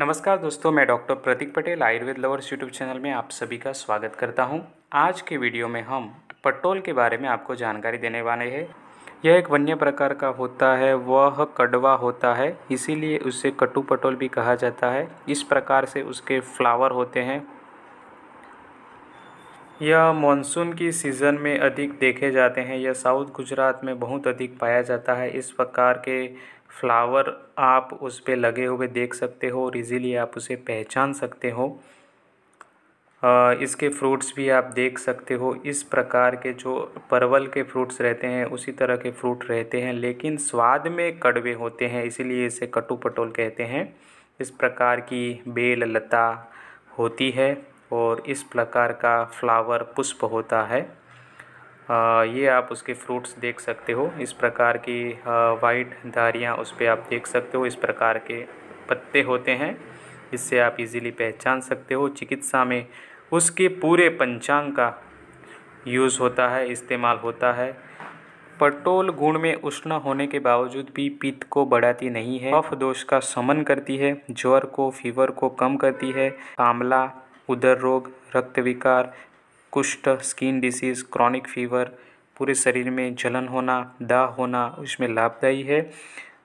नमस्कार दोस्तों मैं doctor Prateek Patel Ayurveda lovers YouTube channel में आप सभी का स्वागत करता हूं। आज के वीडियो में हम पटोल के बारे में आपको जानकारी देने वाले हैं यह एक वन्य प्रकार का होता है वह कड़वा होता है इसीलिए उसे कटु पटोल भी कहा जाता है इस प्रकार से उसके फ्लावर होते हैं यह मानसून की सीज़न में अधिक देखे जाते हैं यह साउथ गुजरात में बहुत अधिक पाया जाता है इस प्रकार के फ्लावर आप उस पर लगे हुए देख सकते हो और इजीली आप उसे पहचान सकते हो इसके फ्रूट्स भी आप देख सकते हो इस प्रकार के जो परवल के फ्रूट्स रहते हैं उसी तरह के फ्रूट रहते हैं लेकिन स्वाद में कड़वे होते हैं इसीलिए इसे कटु पटोल कहते हैं इस प्रकार की बेल लता होती है और इस प्रकार का फ्लावर पुष्प होता है ये आप उसके फ्रूट्स देख सकते हो इस प्रकार की वाइट धारियाँ उस पर आप देख सकते हो इस प्रकार के पत्ते होते हैं इससे आप इजीली पहचान सकते हो चिकित्सा में उसके पूरे पंचांग का यूज़ होता है इस्तेमाल होता है पटोल गुण में उष्ण होने के बावजूद भी पित्त को बढ़ाती नहीं है कफ दोष का समन करती है ज्वर को फीवर को कम करती है आंवला उदर रोग रक्त विकार कुष्ठ स्किन डिसीज़ क्रॉनिक फीवर पूरे शरीर में जलन होना दाह होना उसमें लाभदायी है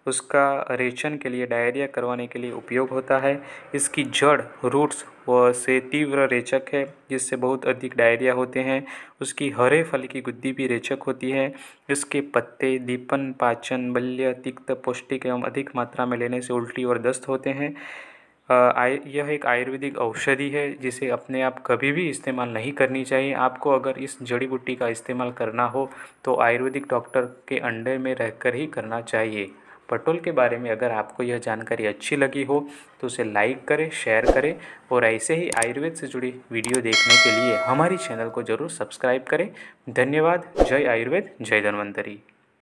उसका रेचन के लिए डायरिया करवाने के लिए उपयोग होता है इसकी जड़ रूट्स व से तीव्र रेचक है जिससे बहुत अधिक डायरिया होते हैं उसकी हरे फल की गुद्दी भी रेचक होती है इसके पत्ते दीपन पाचन बल्य तिक्त पौष्टिक एवं अधिक मात्रा में लेने से उल्टी और दस्त होते हैं आय यह एक आयुर्वेदिक औषधि है जिसे अपने आप कभी भी इस्तेमाल नहीं करनी चाहिए आपको अगर इस जड़ी बूटी का इस्तेमाल करना हो तो आयुर्वेदिक डॉक्टर के अंडर में रहकर ही करना चाहिए पटोल के बारे में अगर आपको यह जानकारी अच्छी लगी हो तो उसे लाइक करें शेयर करें और ऐसे ही आयुर्वेद से जुड़ी वीडियो देखने के लिए हमारी चैनल को ज़रूर सब्सक्राइब करें धन्यवाद जय आयुर्वेद जय धन्वंतरी